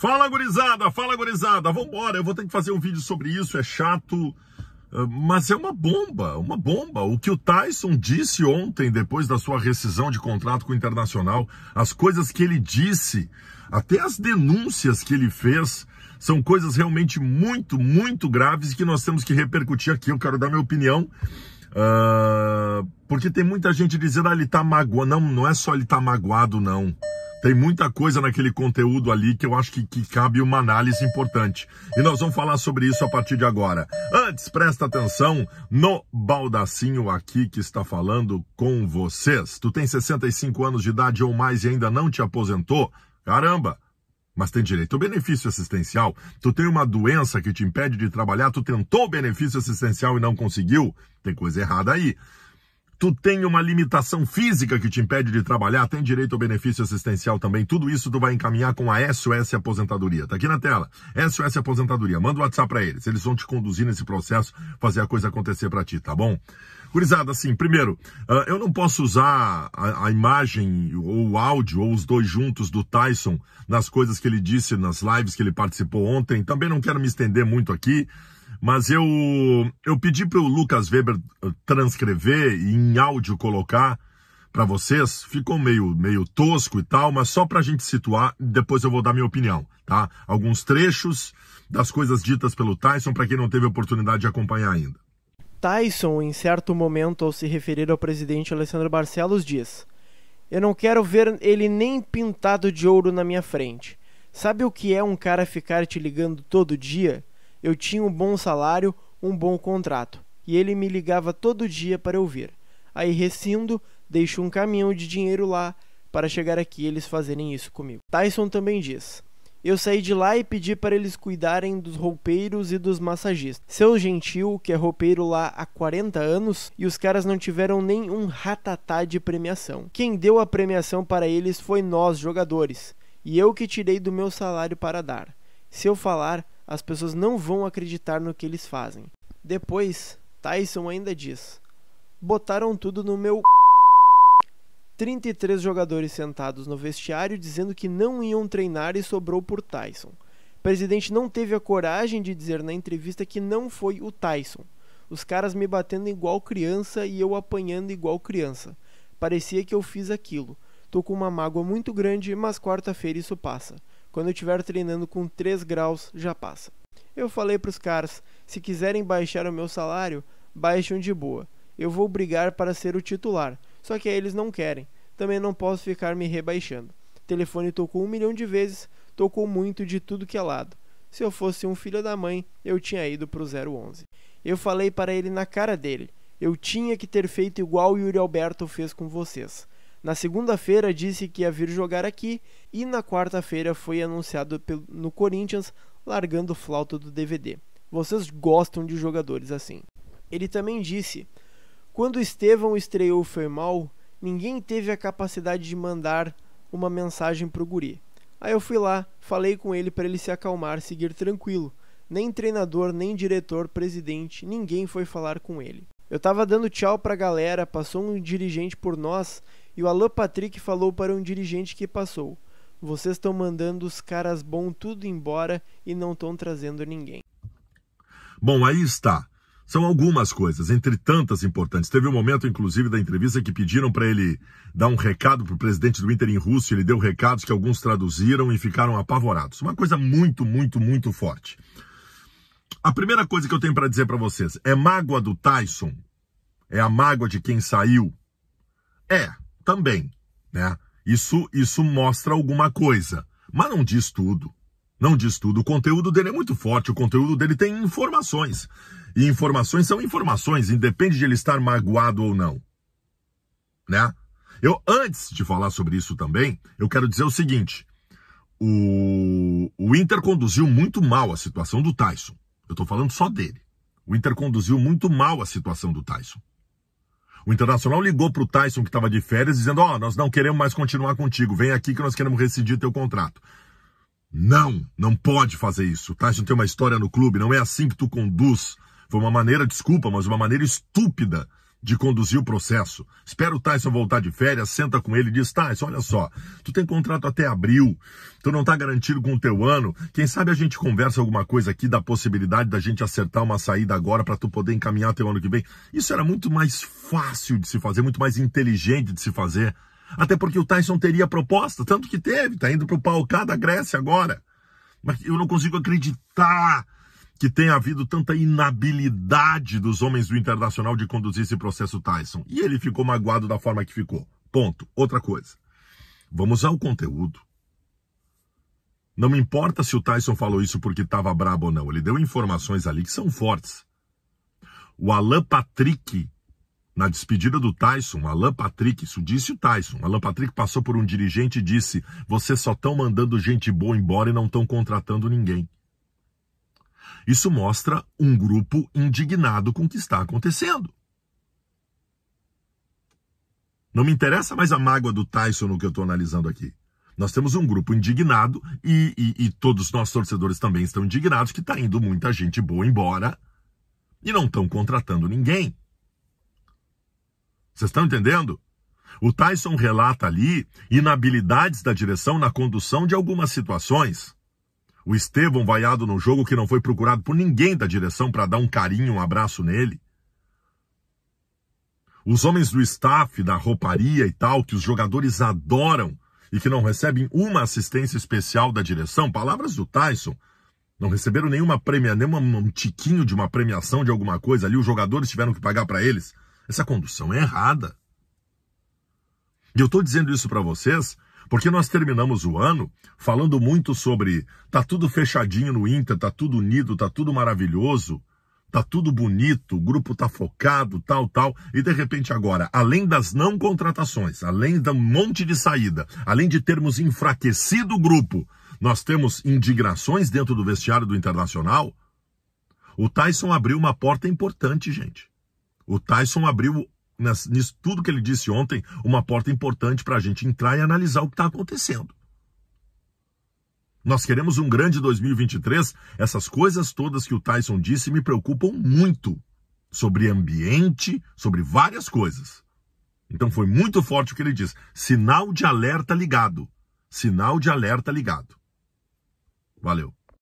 Fala gurizada, fala gurizada, vambora, eu vou ter que fazer um vídeo sobre isso, é chato, ah, mas é uma bomba, uma bomba. O que o Tyson disse ontem, depois da sua rescisão de contrato com o Internacional, as coisas que ele disse, até as denúncias que ele fez, são coisas realmente muito, muito graves que nós temos que repercutir aqui. Eu quero dar minha opinião. Uh, porque tem muita gente dizendo, ah, ele tá magoado. Não, não é só ele tá magoado, não. Tem muita coisa naquele conteúdo ali que eu acho que, que cabe uma análise importante. E nós vamos falar sobre isso a partir de agora. Antes, presta atenção no baldacinho aqui que está falando com vocês. Tu tem 65 anos de idade ou mais e ainda não te aposentou? Caramba! mas tem direito ao benefício assistencial. Tu tem uma doença que te impede de trabalhar, tu tentou o benefício assistencial e não conseguiu, tem coisa errada aí tu tem uma limitação física que te impede de trabalhar, tem direito ao benefício assistencial também. Tudo isso tu vai encaminhar com a SOS Aposentadoria. Tá aqui na tela. SOS Aposentadoria. Manda o um WhatsApp para eles. Eles vão te conduzir nesse processo, fazer a coisa acontecer para ti, tá bom? Gurizada, assim, primeiro, ah, eu não posso usar a, a, imagem ou o áudio ou os dois juntos do Tyson nas coisas que ele disse nas lives que ele participou ontem. Também não quero me estender muito aqui mas eu, eu pedi para o Lucas Weber eh, transcrever e em áudio colocar para vocês. Ficou meio, meio tosco e tal, mas só para a gente situar, depois eu vou dar minha opinião, tá? Alguns trechos das coisas ditas pelo Tyson para quem não teve oportunidade de acompanhar ainda. Tyson, em certo momento, ao se referir ao presidente Alessandro Barcelos, diz: Eu não quero ver ele nem pintado de ouro na minha frente. Sabe o que é um cara ficar te ligando todo dia? Eu tinha um bom salário, um bom contrato, e ele me ligava todo dia para eu vir. Aí rescindo, deixo um caminhão de dinheiro lá para chegar aqui eles fazerem isso comigo. Tyson também diz: eu saí de lá e pedi para eles cuidarem dos roupeiros e dos massagistas. Seu gentil, que é roupeiro lá há 40 anos, e os caras não tiveram nem um ratatá de premiação. Quem deu a premiação para eles foi nós, jogadores, e eu que tirei do meu salário para dar. Se eu falar, as pessoas não vão acreditar no que eles fazem. Depois, Tyson ainda diz: botaram tudo no meu. 33 jogadores sentados no vestiário dizendo que não iam treinar e sobrou por Tyson. O presidente não teve a coragem de dizer na entrevista que não foi o Tyson. Os caras me batendo igual criança e eu apanhando igual criança. Parecia que eu fiz aquilo. Tô com uma mágoa muito grande, mas quarta-feira isso passa. Quando eu estiver treinando com 3 graus, já passa. Eu falei para os caras: se quiserem baixar o meu salário, baixam de boa. Eu vou brigar para ser o titular, só que aí eles não querem. Também não posso ficar me rebaixando. O telefone tocou um milhão de vezes, tocou muito de tudo que é lado. Se eu fosse um filho da mãe, eu tinha ido pro 011. Eu falei para ele na cara dele: eu tinha que ter feito igual o Yuri Alberto fez com vocês. Na segunda-feira disse que ia vir jogar aqui e na quarta-feira foi anunciado no Corinthians, largando flauta do DVD. Vocês gostam de jogadores assim. Ele também disse: Quando Estevão estreou foi mal, ninguém teve a capacidade de mandar uma mensagem pro guri. Aí eu fui lá, falei com ele para ele se acalmar, seguir tranquilo. Nem treinador, nem diretor, presidente, ninguém foi falar com ele. Eu tava dando tchau pra galera, passou um dirigente por nós e o Alan Patrick falou para um dirigente que passou: vocês estão mandando os caras bons tudo embora e não estão trazendo ninguém. Bom, aí está. São algumas coisas, entre tantas importantes. Teve um momento, inclusive, da entrevista que pediram para ele dar um recado para o presidente do Inter em russo. Ele deu recados que alguns traduziram e ficaram apavorados. Uma coisa muito, muito, muito forte. A primeira coisa que eu tenho para dizer para vocês é mágoa do Tyson? É a mágoa de quem saiu? É também, né? Isso, isso mostra alguma coisa, mas não diz tudo. Não diz tudo. O conteúdo dele é muito forte, o conteúdo dele tem informações. E informações são informações, independe de ele estar magoado ou não. Né? Eu, antes de falar sobre isso também, eu quero dizer o seguinte: o, o Inter conduziu muito mal a situação do Tyson. Eu estou falando só dele. O Inter conduziu muito mal a situação do Tyson. O Internacional ligou para o Tyson, que estava de férias, dizendo: Ó, oh, nós não queremos mais continuar contigo, vem aqui que nós queremos rescindir teu contrato. Não, não pode fazer isso. O Tyson tem uma história no clube, não é assim que tu conduz. Foi uma maneira, desculpa, mas uma maneira estúpida de conduzir o processo. Espera o Tyson voltar de férias, senta com ele e diz: Tyson, olha só, tu tem contrato até abril, tu não tá garantido com o teu ano. Quem sabe a gente conversa alguma coisa aqui da possibilidade da gente acertar uma saída agora para tu poder encaminhar teu ano que vem. Isso era muito mais fácil de se fazer, muito mais inteligente de se fazer. Até porque o Tyson teria proposta, tanto que teve, tá indo pro palcá da Grécia agora. Mas eu não consigo acreditar que tenha havido tanta inabilidade dos homens do Internacional de conduzir esse processo Tyson. E ele ficou magoado da forma que ficou. Ponto. Outra coisa. Vamos ao conteúdo. Não me importa se o Tyson falou isso porque estava brabo ou não. Ele deu informações ali que são fortes. O Alan Patrick, na despedida do Tyson, Alan Patrick, isso disse o Tyson. Alan Patrick passou por um dirigente e disse: vocês só estão mandando gente boa embora e não estão contratando ninguém. Isso mostra um grupo indignado com o que está acontecendo. Não me interessa mais a mágoa do Tyson no que eu estou analisando aqui. Nós temos um grupo indignado e, e, e todos nós torcedores também estão indignados que está indo muita gente boa embora e não estão contratando ninguém. Vocês estão entendendo? O Tyson relata ali inabilidades da direção na condução de algumas situações. O Estevão vaiado no jogo que não foi procurado por ninguém da direção para dar um carinho, um abraço nele. Os homens do staff, da rouparia e tal, que os jogadores adoram e que não recebem uma assistência especial da direção, palavras do Tyson, não receberam nenhuma prêmia, nenhum um tiquinho de uma premiação de alguma coisa ali, os jogadores tiveram que pagar para eles. Essa condução é errada. E eu estou dizendo isso para vocês porque nós terminamos o ano falando muito sobre tá tudo fechadinho no Inter, tá tudo unido, tá tudo maravilhoso, tá tudo bonito, o grupo tá focado, tal, tal, e de repente agora, além das não contratações, além de um monte de saída, além de termos enfraquecido o grupo, nós temos indignações dentro do vestiário do Internacional. O Tyson abriu uma porta importante, gente. O Tyson abriu nisso tudo que ele disse ontem, uma porta importante para a gente entrar e analisar o que está acontecendo. Nós queremos um grande 2023. Essas coisas todas que o Tyson disse me preocupam muito sobre ambiente, sobre várias coisas. Então foi muito forte o que ele disse. Sinal de alerta ligado. Sinal de alerta ligado. Valeu.